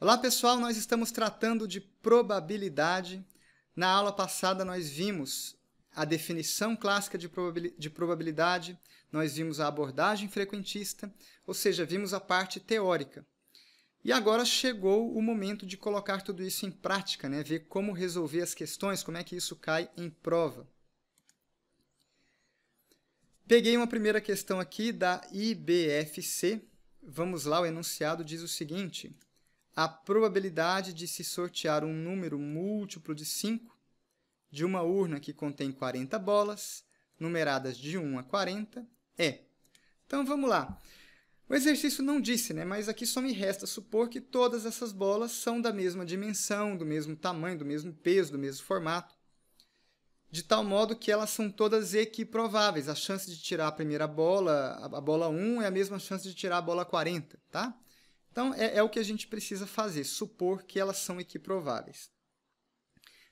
Olá pessoal, nós estamos tratando de probabilidade. Na aula passada nós vimos a definição clássica de probabilidade, nós vimos a abordagem frequentista, ou seja, vimos a parte teórica. E agora chegou o momento de colocar tudo isso em prática, né? ver como resolver as questões, como é que isso cai em prova. Peguei uma primeira questão aqui da IBFC. Vamos lá, o enunciado diz o seguinte: a probabilidade de se sortear um número múltiplo de 5 de uma urna que contém 40 bolas, numeradas de 1 a 40, é. Então vamos lá. O exercício não disse, né? mas aqui só me resta supor que todas essas bolas são da mesma dimensão, do mesmo tamanho, do mesmo peso, do mesmo formato, de tal modo que elas são todas equiprováveis. A chance de tirar a primeira bola, a bola 1, é a mesma chance de tirar a bola 40, tá? Então, é, é o que a gente precisa fazer, supor que elas são equiprováveis.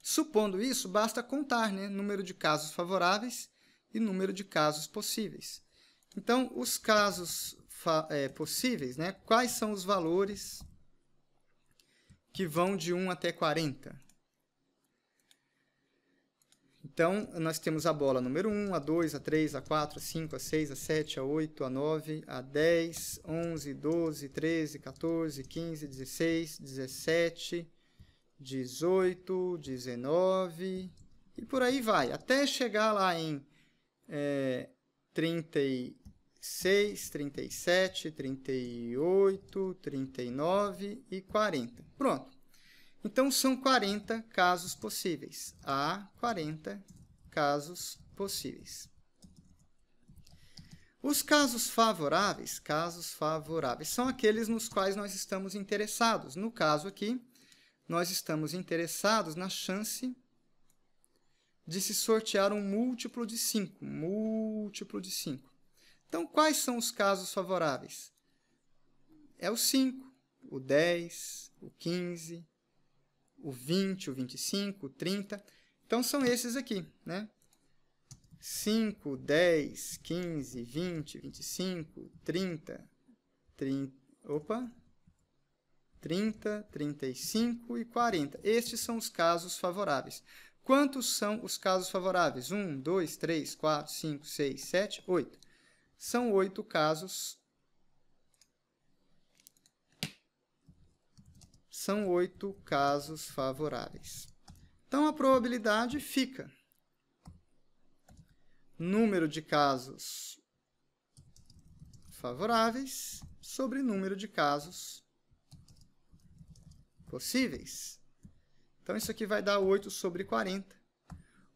Supondo isso, basta contar né, número de casos favoráveis e número de casos possíveis. Então, os casos é, possíveis, né? Quais são os valores que vão de 1 até 40? Então, nós temos a bola número 1, a 2, a 3, a 4, a 5, a 6, a 7, a 8, a 9, a 10, 11, 12, 13, 14, 15, 16, 17, 18, 19 e por aí vai, até chegar lá em é, 30 e 36, 37, 38, 39 e 40. Pronto. Então, são 40 casos possíveis. Há 40 casos possíveis. Os casos favoráveis, casos favoráveis, são aqueles nos quais nós estamos interessados. No caso aqui, nós estamos interessados na chance de se sortear um múltiplo de 5. Múltiplo de 5. Então, quais são os casos favoráveis? É o 5, o 10, o 15, o 20, o 25, o 30. Então, são esses aqui, né? 5, 10, 15, 20, 25, 30, 30, opa, 30, 35 e 40. Estes são os casos favoráveis. Quantos são os casos favoráveis? 1, 2, 3, 4, 5, 6, 7, 8. São oito casos. São oito casos favoráveis. Então, a probabilidade fica. Número de casos favoráveis sobre número de casos possíveis. Então, isso aqui vai dar 8 sobre 40.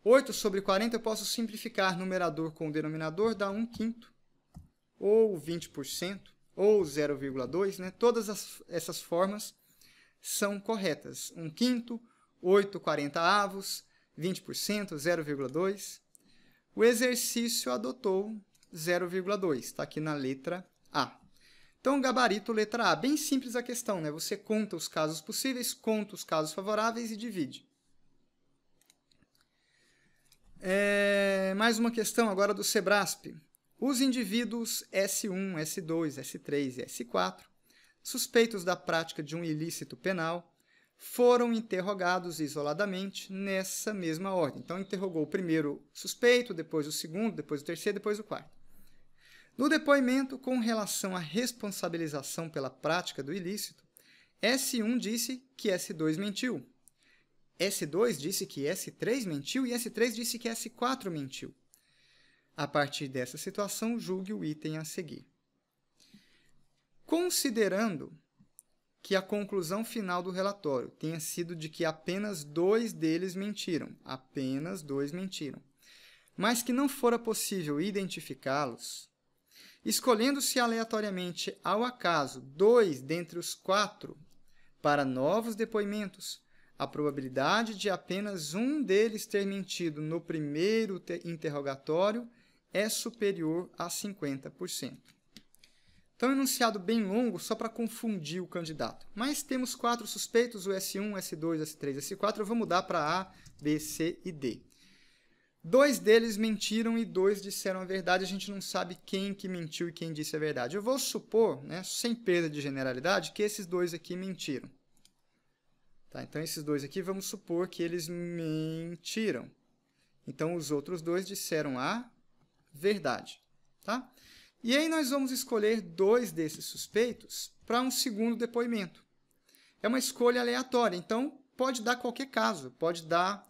8 sobre 40 eu posso simplificar numerador com denominador, dá 1 quinto ou 20%, ou 0,2%, né? todas as, essas formas são corretas. 1 um quinto, 8 40 avos, 20%, 0,2%. O exercício adotou 0,2, está aqui na letra A. Então, gabarito, letra A. Bem simples a questão, né? Você conta os casos possíveis, conta os casos favoráveis e divide. É, mais uma questão agora do Sebrasp. Os indivíduos S1, S2, S3 e S4, suspeitos da prática de um ilícito penal, foram interrogados isoladamente nessa mesma ordem. Então, interrogou o primeiro suspeito, depois o segundo, depois o terceiro, depois o quarto. No depoimento com relação à responsabilização pela prática do ilícito, S1 disse que S2 mentiu. S2 disse que S3 mentiu e S3 disse que S4 mentiu. A partir dessa situação, julgue o item a seguir. Considerando que a conclusão final do relatório tenha sido de que apenas dois deles mentiram, apenas dois mentiram, mas que não fora possível identificá-los, escolhendo-se aleatoriamente ao acaso dois dentre os quatro para novos depoimentos, a probabilidade de apenas um deles ter mentido no primeiro interrogatório é superior a 50%. Então, enunciado bem longo só para confundir o candidato. Mas temos quatro suspeitos, o S1, S2, S3, S4. Eu vou mudar para A, B, C e D. Dois deles mentiram e dois disseram a verdade. A gente não sabe quem que mentiu e quem disse a verdade. Eu vou supor, né, sem perda de generalidade, que esses dois aqui mentiram. Tá, então, esses dois aqui, vamos supor que eles mentiram. Então, os outros dois disseram A verdade. Tá? E aí nós vamos escolher dois desses suspeitos para um segundo depoimento. É uma escolha aleatória, então pode dar qualquer caso. Pode dar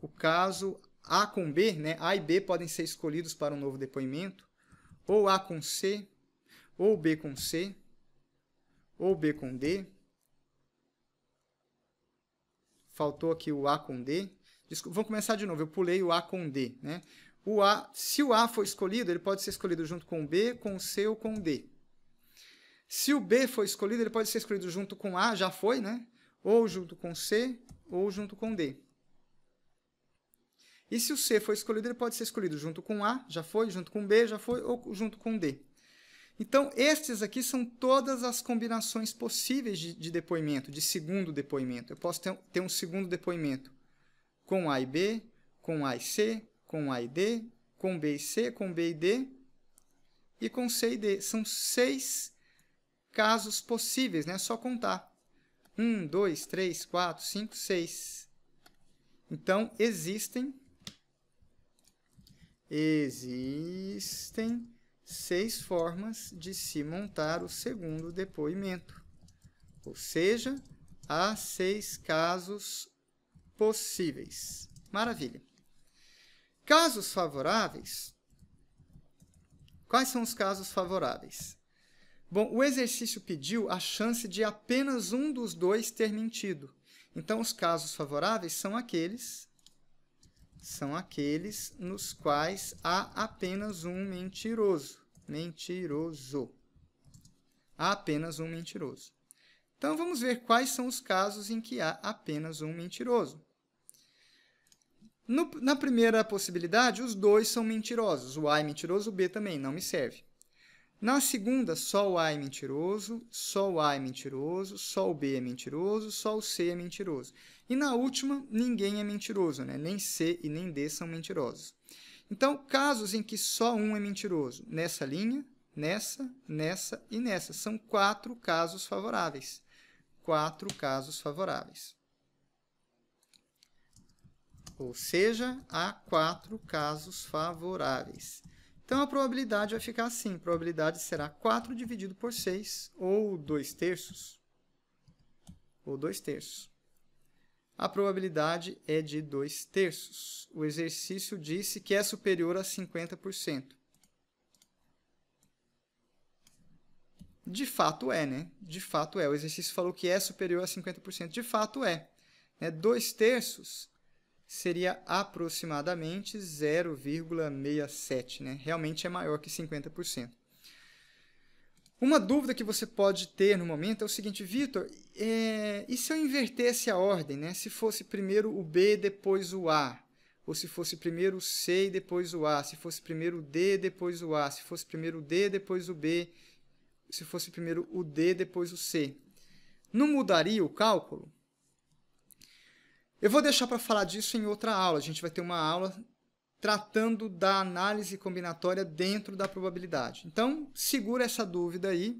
o caso A com B, né? A e B podem ser escolhidos para um novo depoimento, ou A com C, ou B com C, ou B com D. Faltou aqui o A com D. Desculpa, vou começar de novo, eu pulei o A com D, né? o A, se o A for escolhido, ele pode ser escolhido junto com o B, com o C ou com o D. Se o B for escolhido, ele pode ser escolhido junto com A, já foi, né? Ou junto com C, ou junto com D. E se o C for escolhido, ele pode ser escolhido junto com A, já foi, junto com B, já foi, ou junto com D. Então, estes aqui são todas as combinações possíveis de, de depoimento, de segundo depoimento. Eu posso ter, ter um segundo depoimento com A e B, com A e C, com A e D, com B e C, com B e D e com C e D. São seis casos possíveis, né? É só contar. Um, dois, três, quatro, cinco, seis. Então, existem... Existem seis formas de se montar o segundo depoimento. Ou seja, há seis casos possíveis. Maravilha! Casos favoráveis. Quais são os casos favoráveis? Bom, o exercício pediu a chance de apenas um dos dois ter mentido. Então, os casos favoráveis são aqueles são aqueles nos quais há apenas um mentiroso. Mentiroso. Há apenas um mentiroso. Então, vamos ver quais são os casos em que há apenas um mentiroso. No, na primeira possibilidade, os dois são mentirosos. O A é mentiroso, o B também, não me serve. Na segunda, só o A é mentiroso, só o A é mentiroso, só o B é mentiroso, só o C é mentiroso. E na última, ninguém é mentiroso, né? nem C e nem D são mentirosos. Então, casos em que só um é mentiroso, nessa linha, nessa, nessa e nessa. São quatro casos favoráveis. Quatro casos favoráveis ou seja, há quatro casos favoráveis. Então a probabilidade vai ficar assim, a probabilidade será 4 dividido por 6, ou 2 terços, ou 2 terços. A probabilidade é de 2 terços. O exercício disse que é superior a 50%. De fato é, né? De fato é. O exercício falou que é superior a 50%. De fato é. Né? terços seria aproximadamente 0,67, né? Realmente é maior que 50%. Uma dúvida que você pode ter no momento é o seguinte, Vitor, é... e se eu invertesse a ordem, né? Se fosse primeiro o B, depois o A, ou se fosse primeiro o C e depois o A, se fosse primeiro o D, depois o A, se fosse primeiro o D, depois o B, se fosse primeiro o D, depois o C. Não mudaria o cálculo? Eu vou deixar para falar disso em outra aula. A gente vai ter uma aula tratando da análise combinatória dentro da probabilidade. Então, segura essa dúvida aí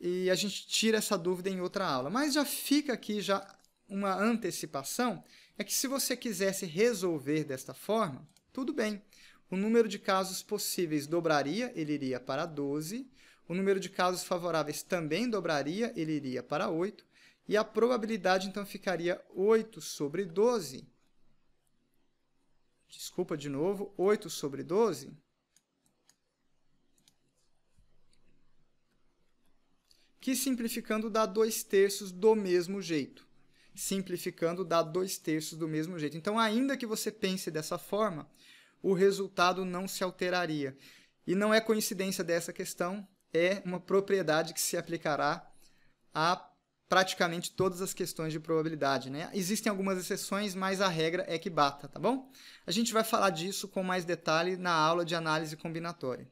e a gente tira essa dúvida em outra aula. Mas já fica aqui já uma antecipação, é que se você quisesse resolver desta forma, tudo bem. O número de casos possíveis dobraria, ele iria para 12. O número de casos favoráveis também dobraria, ele iria para 8. E a probabilidade, então, ficaria 8 sobre 12. Desculpa de novo, 8 sobre 12. Que, simplificando, dá 2 terços do mesmo jeito. Simplificando, dá 2 terços do mesmo jeito. Então, ainda que você pense dessa forma, o resultado não se alteraria. E não é coincidência dessa questão, é uma propriedade que se aplicará à praticamente todas as questões de probabilidade, né? Existem algumas exceções, mas a regra é que bata, tá bom? A gente vai falar disso com mais detalhe na aula de análise combinatória.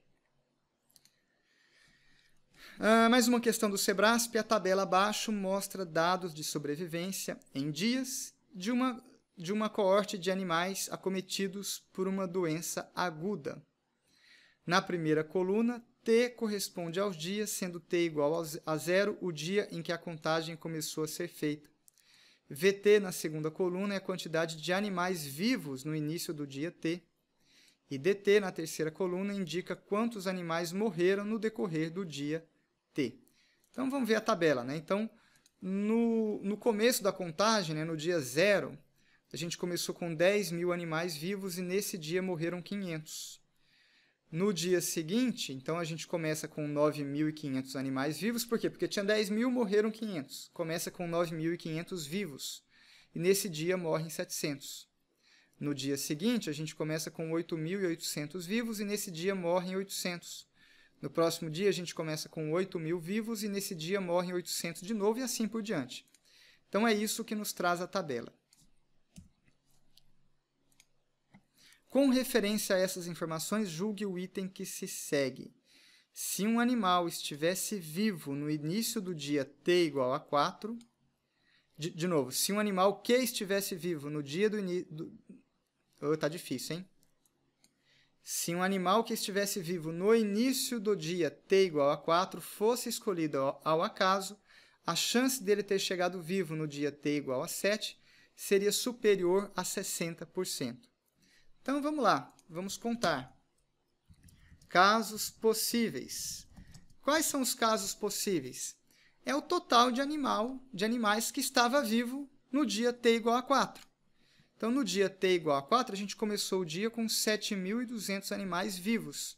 Ah, mais uma questão do Sebrasp, a tabela abaixo mostra dados de sobrevivência em dias de uma, de uma coorte de animais acometidos por uma doença aguda. Na primeira coluna, T corresponde aos dias, sendo T igual a zero o dia em que a contagem começou a ser feita. VT na segunda coluna é a quantidade de animais vivos no início do dia T. E DT na terceira coluna indica quantos animais morreram no decorrer do dia T. Então vamos ver a tabela. Né? Então, no, no começo da contagem, né, no dia zero, a gente começou com 10 mil animais vivos e nesse dia morreram 500. No dia seguinte, então a gente começa com 9.500 animais vivos, por quê? Porque tinha 10 mil, morreram 500. Começa com 9.500 vivos. E nesse dia morrem 700. No dia seguinte, a gente começa com 8.800 vivos e nesse dia morrem 800. No próximo dia, a gente começa com 8.000 vivos e nesse dia morrem 800 de novo e assim por diante. Então é isso que nos traz a tabela. Com referência a essas informações, julgue o item que se segue. Se um animal estivesse vivo no início do dia t igual a 4, de, de novo, se um animal que estivesse vivo no dia do início... Do... Oh, tá difícil, hein? Se um animal que estivesse vivo no início do dia t igual a 4 fosse escolhido ao acaso, a chance dele ter chegado vivo no dia t igual a 7 seria superior a 60%. Então vamos lá, vamos contar. Casos possíveis. Quais são os casos possíveis? É o total de animal, de animais que estava vivo no dia t igual a 4. Então, no dia t igual a 4, a gente começou o dia com 7.200 animais vivos.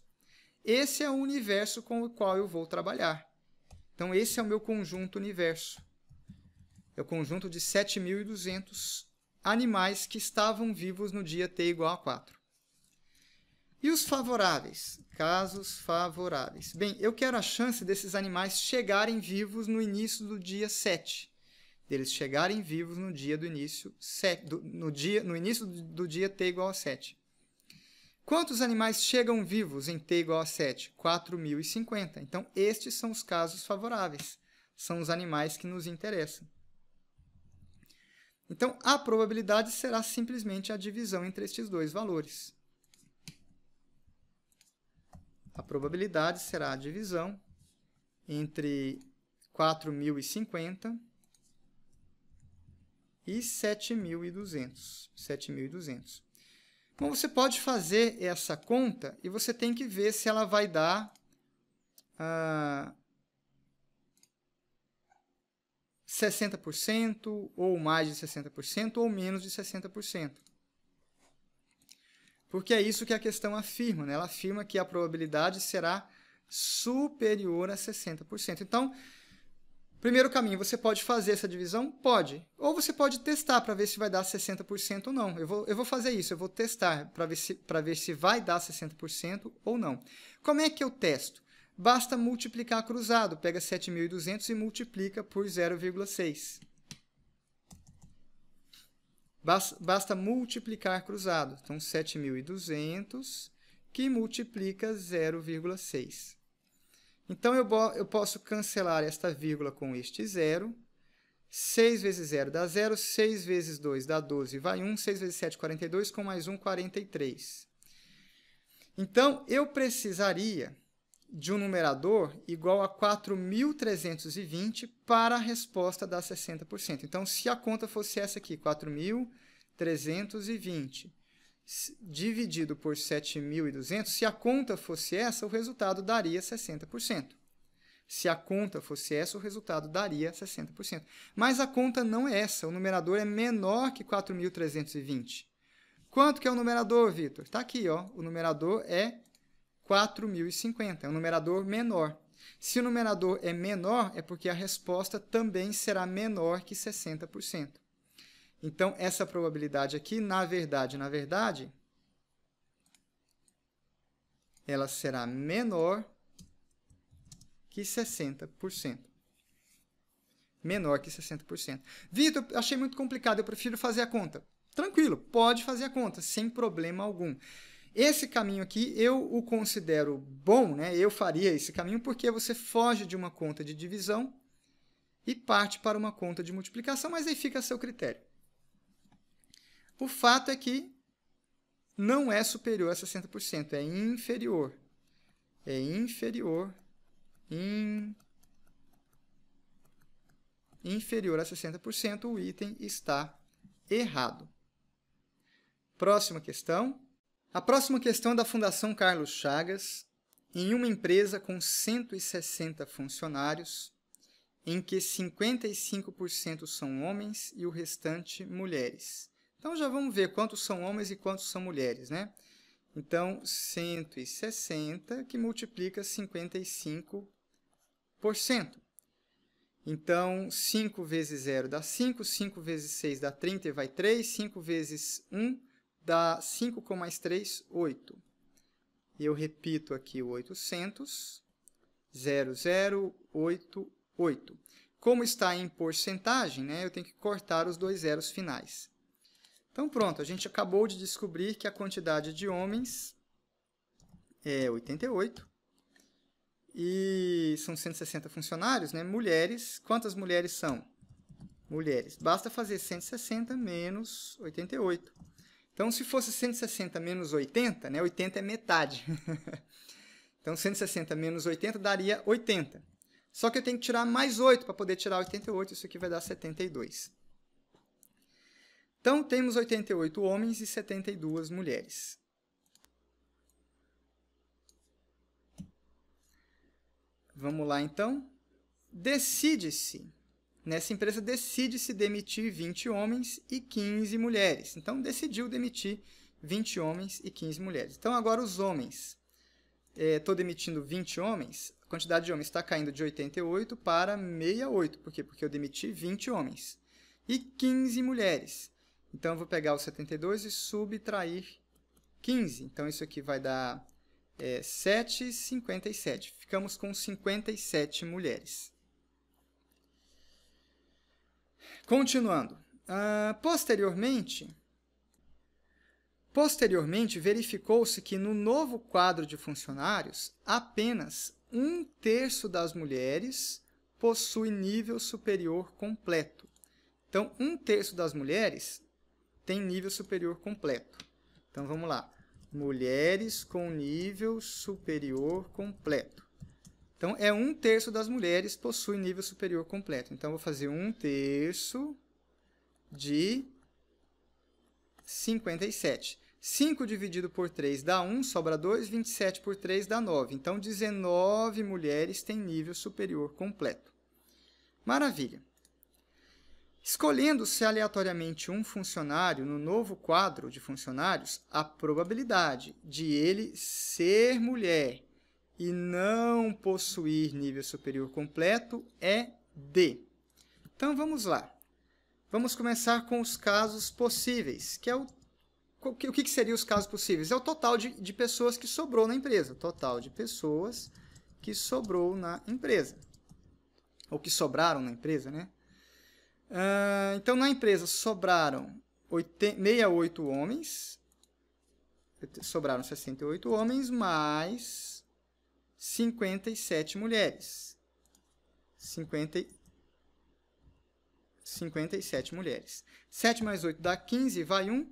Esse é o universo com o qual eu vou trabalhar. Então, esse é o meu conjunto universo. É o conjunto de 7.200 animais que estavam vivos no dia t igual a 4. E os favoráveis? Casos favoráveis. Bem, eu quero a chance desses animais chegarem vivos no início do dia 7. Deles chegarem vivos no dia do início no, dia, no início do dia t igual a 7. Quantos animais chegam vivos em t igual a 7? 4.050. Então, estes são os casos favoráveis. São os animais que nos interessam. Então, a probabilidade será simplesmente a divisão entre estes dois valores. A probabilidade será a divisão entre 4.050 e 7.200. 7.200. Bom, você pode fazer essa conta e você tem que ver se ela vai dar... Uh, 60%, ou mais de 60%, ou menos de 60%. Porque é isso que a questão afirma, né? ela afirma que a probabilidade será superior a 60%. Então, primeiro caminho, você pode fazer essa divisão? Pode. Ou você pode testar para ver se vai dar 60% ou não. Eu vou, eu vou fazer isso, eu vou testar para ver, se, ver se vai dar 60% ou não. Como é que eu testo? Basta multiplicar cruzado. Pega 7.200 e multiplica por 0,6. Basta multiplicar cruzado. Então, 7.200 que multiplica 0,6. Então, eu, eu posso cancelar esta vírgula com este zero. 6 vezes 0 dá 0, 6 vezes 2 dá 12, vai 1, 6 vezes 7, 42, com mais 1, 43. Então, eu precisaria de um numerador igual a 4.320 para a resposta dar 60%. Então, se a conta fosse essa aqui, 4.320 dividido por 7.200, se a conta fosse essa, o resultado daria 60%. Se a conta fosse essa, o resultado daria 60%. Mas a conta não é essa, o numerador é menor que 4.320. Quanto que é o numerador, Vitor? Está aqui, ó. o numerador é 4.050. É um numerador menor. Se o numerador é menor, é porque a resposta também será menor que 60%. Então, essa probabilidade aqui, na verdade, na verdade, ela será menor que 60%. Menor que 60%. Vitor, achei muito complicado, eu prefiro fazer a conta. Tranquilo, pode fazer a conta, sem problema algum. Esse caminho aqui eu o considero bom, né? eu faria esse caminho porque você foge de uma conta de divisão e parte para uma conta de multiplicação, mas aí fica a seu critério. O fato é que não é superior a 60%, é inferior. É inferior, in, inferior a 60%, o item está errado. Próxima questão. A próxima questão é da Fundação Carlos Chagas, em uma empresa com 160 funcionários, em que 55% são homens e o restante mulheres. Então já vamos ver quantos são homens e quantos são mulheres, né? Então, 160 que multiplica 55%. Então, 5 vezes 0 dá 5, 5 vezes 6 dá 30 e vai 3, 5 vezes 1 dá 5 com mais 3, 8. Eu repito aqui o 800, 0088. Como está em porcentagem, né, eu tenho que cortar os dois zeros finais. Então pronto, a gente acabou de descobrir que a quantidade de homens é 88 e são 160 funcionários, né? Mulheres, quantas mulheres são? Mulheres. Basta fazer 160 menos 88. Então, se fosse 160 menos 80, né, 80 é metade. então, 160 menos 80 daria 80. Só que eu tenho que tirar mais 8 para poder tirar 88, isso aqui vai dar 72. Então, temos 88 homens e 72 mulheres. Vamos lá, então. Decide-se Nessa empresa decide-se demitir 20 homens e 15 mulheres. Então decidiu demitir 20 homens e 15 mulheres. Então agora os homens. Estou é, demitindo 20 homens, a quantidade de homens está caindo de 88 para 68. Por quê? Porque eu demiti 20 homens e 15 mulheres. Então eu vou pegar o 72 e subtrair 15. Então isso aqui vai dar é, 7,57. Ficamos com 57 mulheres. Continuando. Uh, posteriormente, posteriormente verificou-se que no novo quadro de funcionários, apenas um terço das mulheres possui nível superior completo. Então, um terço das mulheres tem nível superior completo. Então, vamos lá. Mulheres com nível superior completo. Então, é um terço das mulheres possui nível superior completo. Então, eu vou fazer um terço de 57. 5 dividido por 3 dá 1, sobra 2, 27 por 3 dá 9. Então, 19 mulheres têm nível superior completo. Maravilha! Escolhendo-se aleatoriamente um funcionário no novo quadro de funcionários, a probabilidade de ele ser mulher e não possuir nível superior completo é D. Então vamos lá. Vamos começar com os casos possíveis, que é o o que, seria seriam os casos possíveis? É o total de, de pessoas que sobrou na empresa. Total de pessoas que sobrou na empresa. Ou que sobraram na empresa, né? Uh, então, na empresa sobraram 68 homens. Sobraram 68 homens, mais 57 mulheres. 50, 57 mulheres. 7 mais 8 dá 15, vai 1.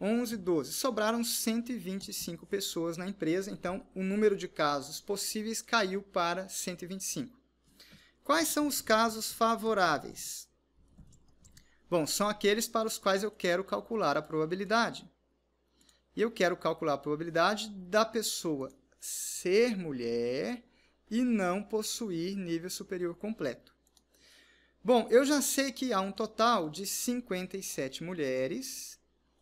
11, 12. Sobraram 125 pessoas na empresa, então o número de casos possíveis caiu para 125. Quais são os casos favoráveis? Bom, são aqueles para os quais eu quero calcular a probabilidade. E eu quero calcular a probabilidade da pessoa ser mulher e não possuir nível superior completo. Bom, eu já sei que há um total de 57 mulheres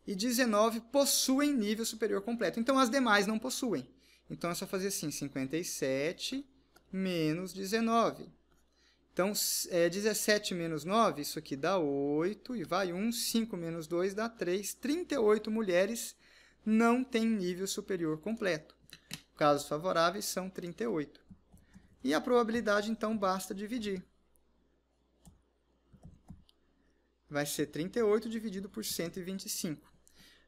e 19 possuem nível superior completo. Então, as demais não possuem. Então, é só fazer assim, 57 menos 19. Então, é, 17 menos 9, isso aqui dá 8, e vai 1, 5 menos 2 dá 3. 38 mulheres não têm nível superior completo. Casos favoráveis são 38. E a probabilidade, então, basta dividir. Vai ser 38 dividido por 125.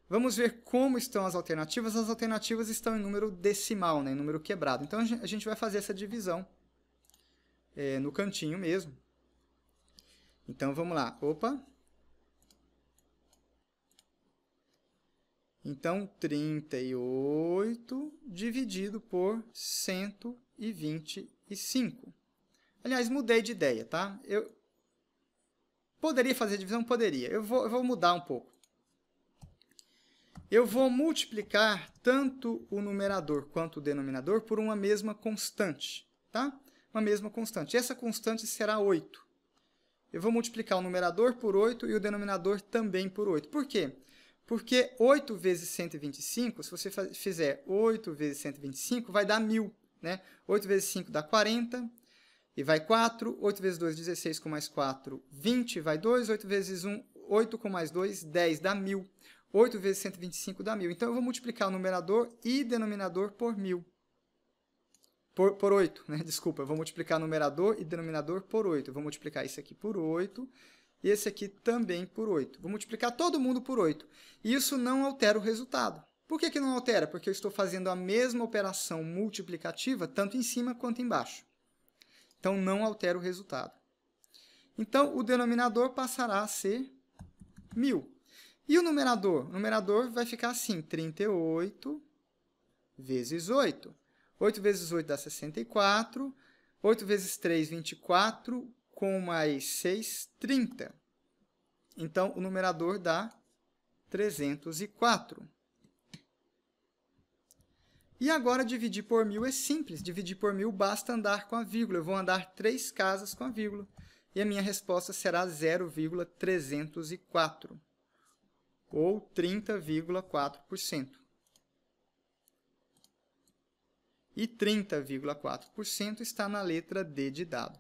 Vamos ver como estão as alternativas. As alternativas estão em número decimal, né, em número quebrado. Então, a gente vai fazer essa divisão é, no cantinho mesmo. Então, vamos lá. Opa! Então, 38 dividido por 125. Aliás, mudei de ideia, tá? Eu poderia fazer divisão? Poderia. Eu vou, eu vou mudar um pouco. Eu vou multiplicar tanto o numerador quanto o denominador por uma mesma constante, tá? Uma mesma constante. essa constante será 8. Eu vou multiplicar o numerador por 8 e o denominador também por 8. Por quê? Porque 8 vezes 125, se você fizer 8 vezes 125, vai dar 1.000. Né? 8 vezes 5 dá 40, e vai 4. 8 vezes 2, 16, com mais 4, 20, vai 2. 8 vezes 1, 8 com mais 2, 10, dá 1.000. 8 vezes 125 dá 1.000. Então, eu vou multiplicar o numerador e denominador por 1.000. Por, por 8, né? Desculpa, eu vou multiplicar numerador e denominador por 8. Eu vou multiplicar isso aqui por 8 e esse aqui também por 8. Vou multiplicar todo mundo por 8. Isso não altera o resultado. Por que, que não altera? Porque eu estou fazendo a mesma operação multiplicativa, tanto em cima quanto embaixo. Então, não altera o resultado. Então, o denominador passará a ser 1.000. E o numerador? O numerador vai ficar assim, 38 vezes 8. 8 vezes 8 dá 64, 8 vezes 3, 24, com mais 6, 30. Então, o numerador dá 304. E agora, dividir por 1.000 é simples. Dividir por 1.000 basta andar com a vírgula. Eu vou andar três casas com a vírgula. E a minha resposta será 0,304, ou 30,4%. E 30,4% está na letra D de dado.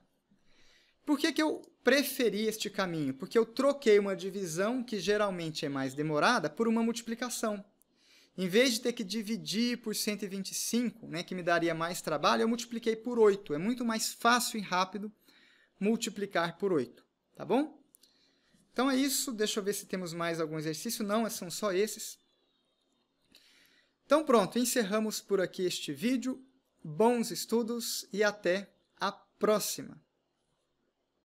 Por que, que eu preferi este caminho? Porque eu troquei uma divisão, que geralmente é mais demorada, por uma multiplicação. Em vez de ter que dividir por 125, né, que me daria mais trabalho, eu multipliquei por 8. É muito mais fácil e rápido multiplicar por 8, tá bom? Então é isso, deixa eu ver se temos mais algum exercício. Não, são só esses. Então pronto, encerramos por aqui este vídeo. Bons estudos e até a próxima!